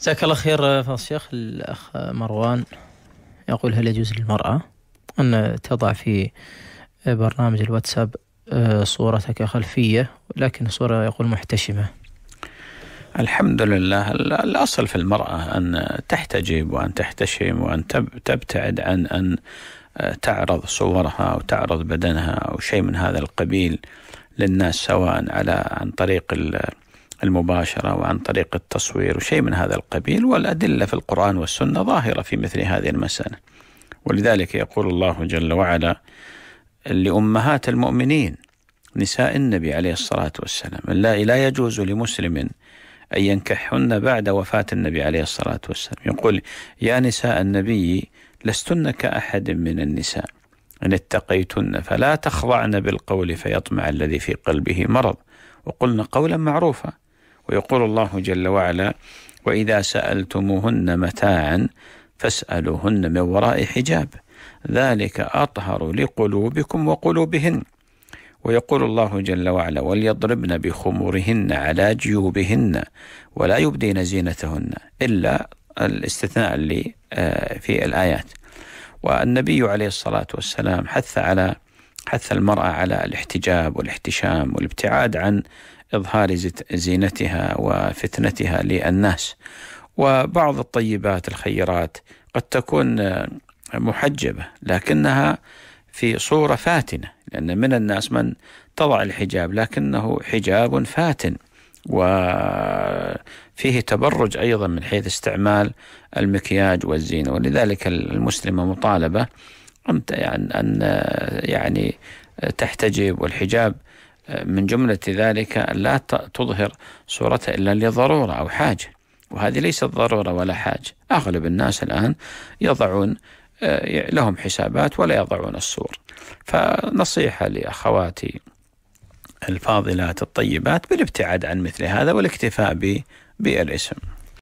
جزاك الله خير فضل الشيخ الأخ مروان يقول هل يجوز للمرأة أن تضع في برنامج الواتساب آه، صورتك خلفية لكن صورة يقول محتشمة الحمد لله الأصل في المرأة أن تحتجب وأن تحتشم وأن تبتعد عن أن آه، تعرض صورها أو تعرض بدنها أو شيء من هذا القبيل للناس سواء على عن طريق المباشرة وعن طريق التصوير وشيء من هذا القبيل والأدلة في القرآن والسنة ظاهرة في مثل هذه المسألة ولذلك يقول الله جل وعلا لأمهات المؤمنين نساء النبي عليه الصلاة والسلام لا, لا يجوز لمسلم أن ينكحهن بعد وفاة النبي عليه الصلاة والسلام يقول يا نساء النبي لستن كأحد من النساء إن اتقيتن فلا تخضعن بالقول فيطمع الذي في قلبه مرض وقلن قولا معروفا ويقول الله جل وعلا وإذا سألتموهن متاعا فاسألوهن من وراء حجاب ذلك أطهر لقلوبكم وقلوبهن ويقول الله جل وعلا وليضربن بخمورهن على جيوبهن ولا يبدين زينتهن إلا الاستثناء اللي آه، في الآيات والنبي عليه الصلاة والسلام حث على حث المرأة على الاحتجاب والاحتشام والابتعاد عن إظهار زينتها وفتنتها للناس وبعض الطيبات الخيرات قد تكون آه، محجبة لكنها في صورة فاتنة لأن من الناس من تضع الحجاب لكنه حجاب فاتن وفيه تبرج أيضا من حيث استعمال المكياج والزينة ولذلك المسلمة مطالبة يعني أن آه، يعني تحتجب والحجاب من جملة ذلك لا تظهر صورتها إلا لضرورة أو حاجة وهذه ليست ضرورة ولا حاجة أغلب الناس الآن يضعون آه، لهم حسابات ولا يضعون الصور فنصيحة لأخواتي الفاضلات الطيبات بالابتعاد عن مثل هذا والاكتفاء بالاسم